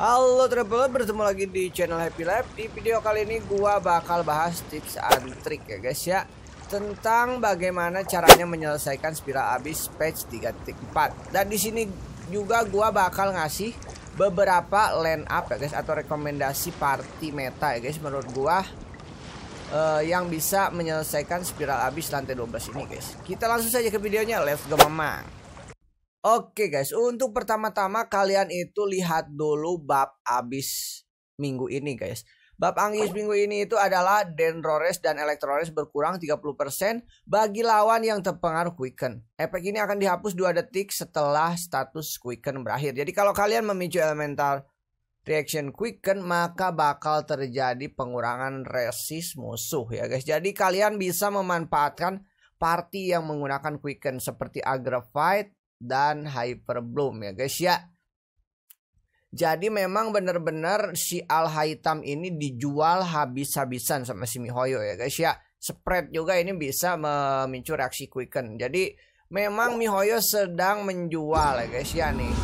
Halo Travel, bertemu lagi di channel Happy Lab Di video kali ini gua bakal bahas tips and trick ya guys ya Tentang bagaimana caranya menyelesaikan spiral abis patch 3.4 Dan di sini juga gua bakal ngasih beberapa land up ya guys Atau rekomendasi party meta ya guys menurut gua uh, Yang bisa menyelesaikan spiral abis lantai 12 ini guys Kita langsung saja ke videonya, let's go mamang Oke guys, untuk pertama-tama kalian itu lihat dulu bab abis minggu ini guys. Bab Anggis minggu ini itu adalah Dendrores dan Electrores berkurang 30% bagi lawan yang terpengaruh Quicken. Efek ini akan dihapus 2 detik setelah status Quicken berakhir. Jadi kalau kalian memicu Elemental Reaction Quicken maka bakal terjadi pengurangan resist musuh ya guys. Jadi kalian bisa memanfaatkan party yang menggunakan Quicken seperti aggravate dan hyper bloom ya guys ya. Jadi memang benar-benar si Al Haitam ini dijual habis-habisan sama si Mihoyo ya guys ya. Spread juga ini bisa memicu reaksi Quicken. Jadi memang Mihoyo sedang menjual ya guys ya nih.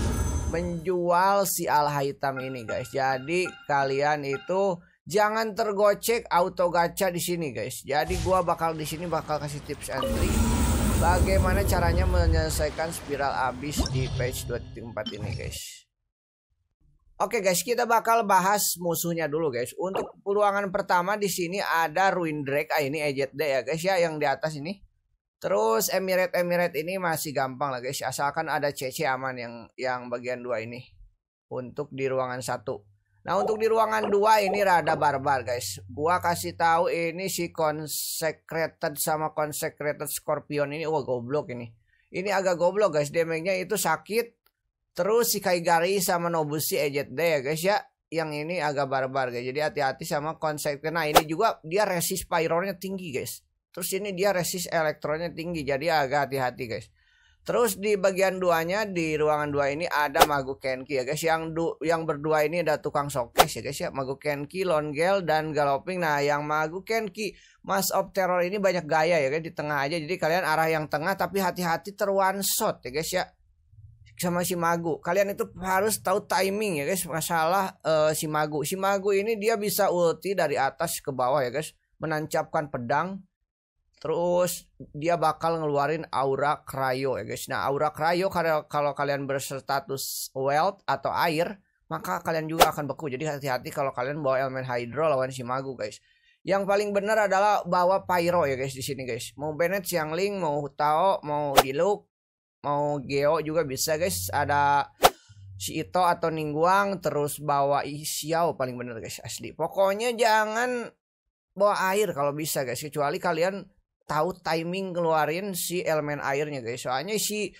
Menjual si Al Haitam ini guys. Jadi kalian itu jangan tergocek auto gacha di sini guys. Jadi gua bakal di sini bakal kasih tips and trick Bagaimana caranya menyelesaikan spiral abis di page 24 ini guys Oke guys, kita bakal bahas musuhnya dulu guys. Untuk peluangan pertama di sini ada Ruin Drake, ah ini ejd ya guys ya yang di atas ini. Terus Emirate Emirate ini masih gampang lah guys, asalkan ada CC aman yang yang bagian dua ini untuk di ruangan satu. Nah untuk di ruangan 2 ini rada barbar guys. Gua kasih tahu ini si consecrated sama consecrated scorpion ini wah goblok ini. Ini agak goblok guys. Damage-nya itu sakit. Terus si Kaigari sama Nobushi ejet deh ya guys ya. Yang ini agak barbar guys. Jadi hati-hati sama consecrated. Nah ini juga dia resist pyronya tinggi guys. Terus ini dia resist elektronnya tinggi. Jadi agak hati-hati guys. Terus di bagian duanya di ruangan dua ini ada Magu Kenki ya guys. Yang du yang berdua ini ada tukang showcase ya guys ya. Magu Kenki, Longel dan Galoping. Nah, yang Magu Kenki Mas of Terror ini banyak gaya ya guys di tengah aja. Jadi kalian arah yang tengah tapi hati-hati ter one shot ya guys ya. Sama si Magu. Kalian itu harus tahu timing ya guys masalah uh, si Magu. Si Magu ini dia bisa ulti dari atas ke bawah ya guys. Menancapkan pedang Terus dia bakal ngeluarin aura cryo ya guys. Nah, aura cryo kalau kalian berstatus wealth atau air, maka kalian juga akan beku. Jadi hati-hati kalau kalian bawa elemen hydro lawan si magu, guys. Yang paling benar adalah bawa Pyro ya guys di sini guys. Mau Bennett, siang link, mau Tao, mau diluk, mau Geo juga bisa guys. Ada si Ito atau Ningguang terus bawa isiao paling benar, guys asli. Pokoknya jangan bawa air kalau bisa guys kecuali kalian tahu timing ngeluarin si elemen airnya guys soalnya si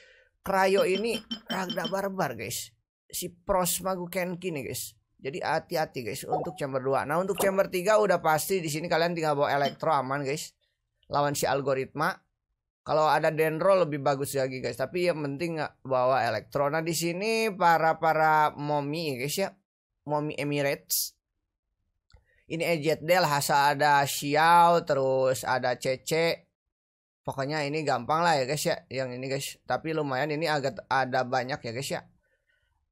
Krayo ini rada barbar guys si magu Kenki nih guys jadi hati-hati guys untuk chamber 2 nah untuk chamber 3 udah pasti di sini kalian tinggal bawa elektro aman guys lawan si algoritma kalau ada dendro lebih bagus lagi guys tapi yang penting bawa elektro nah di sini para para momi guys ya momi Emirates ini Ejet Del Hasa ada Xiao terus ada Cece pokoknya ini gampang lah ya guys ya yang ini guys tapi lumayan ini agak ada banyak ya guys ya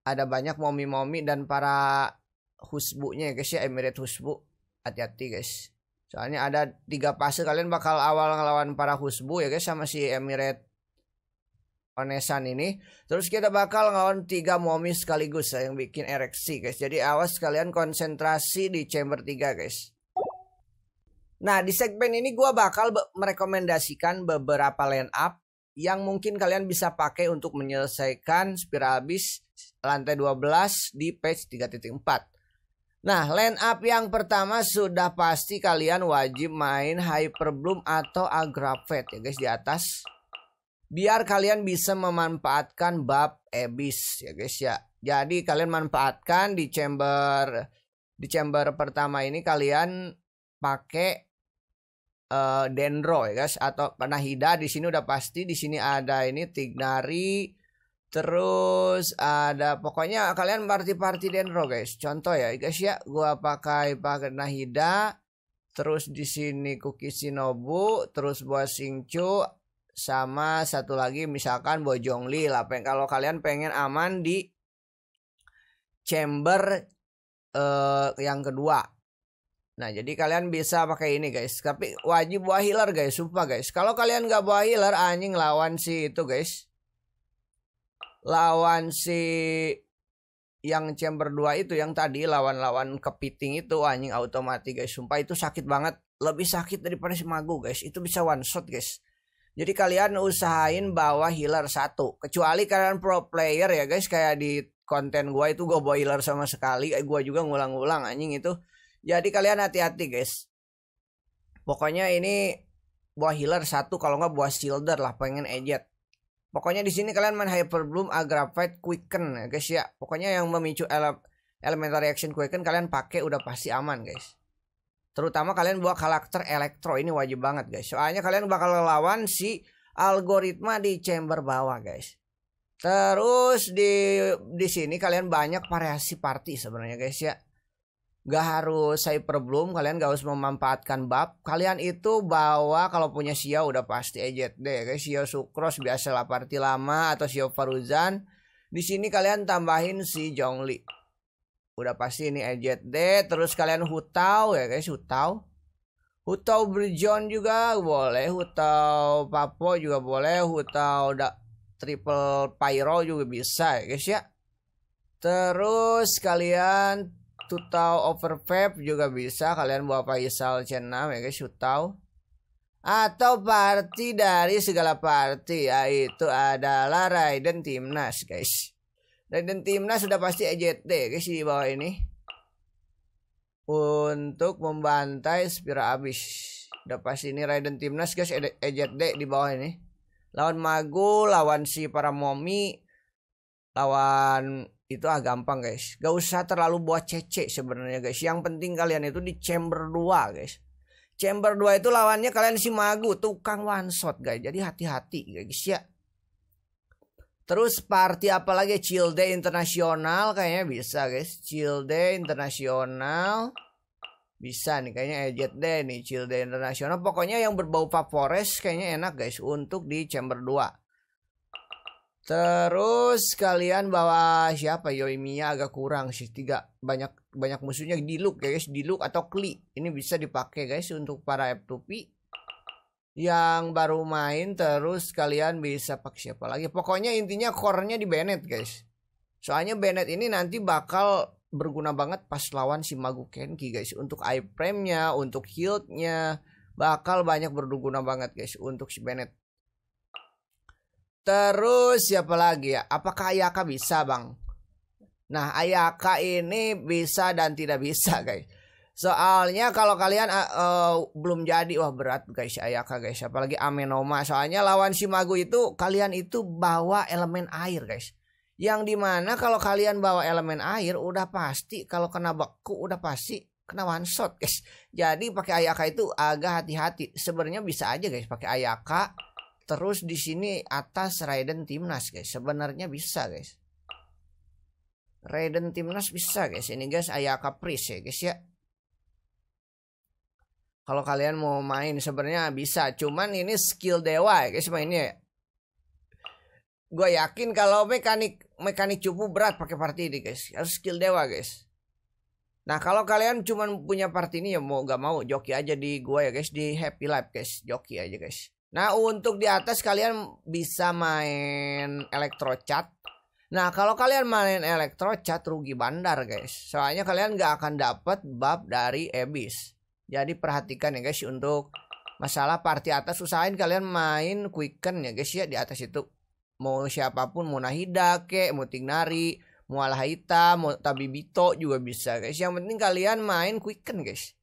ada banyak momi-momi dan para husbunya ya guys ya Emirate husbu hati-hati guys soalnya ada tiga fase kalian bakal awal ngelawan para husbu ya guys sama si Emirate onesan ini terus kita bakal ngelawan tiga momi sekaligus ya, yang bikin ereksi guys jadi awas kalian konsentrasi di chamber 3 guys nah di segmen ini gue bakal be merekomendasikan beberapa line up yang mungkin kalian bisa pakai untuk menyelesaikan spiral abyss lantai 12 di page 3.4 Nah, line up yang pertama sudah pasti kalian wajib main Hyper Bloom atau agrafet ya guys di atas biar kalian bisa memanfaatkan bab ebis ya guys ya. Jadi kalian manfaatkan di chamber di chamber pertama ini kalian pakai uh, dendro ya guys atau panahida di sini udah pasti di sini ada ini tignari terus ada pokoknya kalian party-party dendro guys. Contoh ya guys ya, gua pakai pakai panahida terus di sini Kuki Shinobu, terus buah singcu sama satu lagi misalkan Bojongli lah kalau kalian pengen aman di chamber uh, yang kedua nah jadi kalian bisa pakai ini guys tapi wajib bawa healer guys sumpah guys kalau kalian nggak bawa healer anjing lawan si itu guys lawan si yang chamber 2 itu yang tadi lawan-lawan kepiting itu anjing otomatis guys sumpah itu sakit banget lebih sakit daripada si mago guys itu bisa one shot guys jadi kalian usahain bawa healer satu. Kecuali kalian pro player ya guys kayak di konten gue itu gue bawa healer sama sekali. Eh, gue juga ngulang ngulang anjing itu. Jadi kalian hati-hati guys. Pokoknya ini buah healer satu kalau nggak buah shielder lah pengen ejet. Pokoknya di sini kalian main hyper bloom, agravate, quicken ya guys ya. Pokoknya yang memicu ele elemental reaction quicken kalian pakai udah pasti aman guys. Terutama kalian buat karakter elektro ini wajib banget guys. Soalnya kalian bakal lawan si algoritma di chamber bawah guys. Terus di di sini kalian banyak variasi party sebenarnya guys ya. Gak harus Cyper Bloom, kalian gak harus memanfaatkan bab. Kalian itu bawa kalau punya Sio udah pasti ejet deh guys. Sio Sukros biasalah party lama atau Sio Faruzan. Di sini kalian tambahin si Jongli udah pasti ini ejet deh terus kalian hutau ya guys hutau hutau berjon juga boleh hutau papo juga boleh hutau da triple pyro juga bisa ya guys ya terus kalian hutau overpep juga bisa kalian bawa Faisal C6 ya guys hutau atau party dari segala party yaitu adalah Raiden Timnas guys dan, timnas sudah pasti EJT guys di bawah ini. Untuk membantai Spira Abis. Udah pasti ini Raiden Timnas guys EJT e di bawah ini. Lawan Mago, lawan si para momi, lawan itu ah gampang guys. Gak usah terlalu buat cece sebenarnya guys. Yang penting kalian itu di chamber 2 guys. Chamber 2 itu lawannya kalian si Mago, tukang one shot guys. Jadi hati-hati guys ya. Terus party apa lagi? Chill Day Internasional kayaknya bisa guys. Chill Day Internasional. Bisa nih kayaknya Ejet Day nih. Chill Day Internasional. Pokoknya yang berbau Favores kayaknya enak guys. Untuk di chamber 2. Terus kalian bawa siapa? Yoimiya agak kurang sih. Tiga banyak banyak musuhnya di look ya guys. Di look atau Kli. Ini bisa dipakai guys untuk para F2P yang baru main terus kalian bisa pakai siapa lagi pokoknya intinya core-nya di Bennett guys soalnya Bennett ini nanti bakal berguna banget pas lawan si Magu Kenki guys untuk iframe-nya untuk Shield nya bakal banyak berguna banget guys untuk si Bennett terus siapa lagi ya apakah Ayaka bisa bang nah Ayaka ini bisa dan tidak bisa guys Soalnya kalau kalian uh, uh, belum jadi wah berat guys Ayaka ya guys apalagi Amenoma. Soalnya lawan Shimago itu kalian itu bawa elemen air guys. Yang dimana kalau kalian bawa elemen air udah pasti kalau kena beku udah pasti kena one shot guys. Jadi pakai Ayaka itu agak hati-hati. Sebenarnya bisa aja guys pakai Ayaka terus di sini atas Raiden timnas guys. Sebenarnya bisa guys. Raiden timnas bisa guys. Ini guys Ayaka Priest ya guys ya kalau kalian mau main sebenarnya bisa cuman ini skill dewa ya guys mainnya ya. gue yakin kalau mekanik mekanik cupu berat pakai party ini guys harus skill dewa guys nah kalau kalian cuman punya party ini ya mau gak mau joki aja di gua ya guys di happy life guys joki aja guys nah untuk di atas kalian bisa main elektro chat Nah kalau kalian main elektro chat rugi bandar guys Soalnya kalian gak akan dapat bab dari Abyss jadi perhatikan ya guys untuk masalah party atas usahain kalian main quicken ya guys ya di atas itu. Mau siapapun mau Nahida kek, mau tingnari mau Alhaita, mau Tabibito juga bisa guys. Yang penting kalian main quicken guys.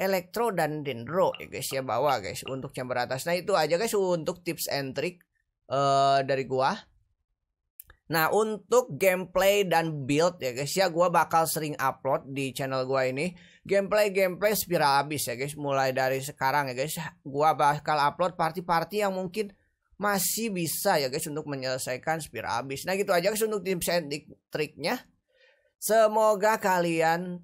Elektro dan Dendro ya guys ya bawa guys untuk chamber beratas. Nah itu aja guys untuk tips and trick uh, dari gua Nah untuk gameplay dan build ya guys ya gue bakal sering upload di channel gue ini Gameplay-gameplay spiral abis ya guys mulai dari sekarang ya guys Gue bakal upload party-party yang mungkin masih bisa ya guys untuk menyelesaikan spiral abis Nah gitu aja guys untuk tips and triknya Semoga kalian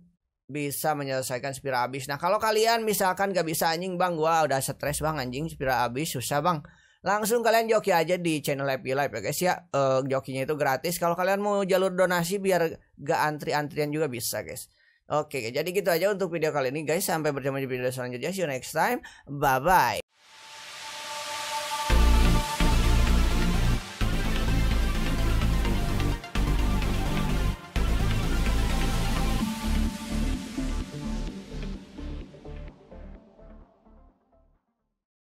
bisa menyelesaikan spiral abis Nah kalau kalian misalkan gak bisa anjing bang gue udah stres bang anjing spiral abis susah bang langsung kalian joki aja di channel Happy Life ya guys ya uh, jokinya itu gratis kalau kalian mau jalur donasi biar gak antri antrian juga bisa guys oke jadi gitu aja untuk video kali ini guys sampai bertemu di video selanjutnya see you next time bye bye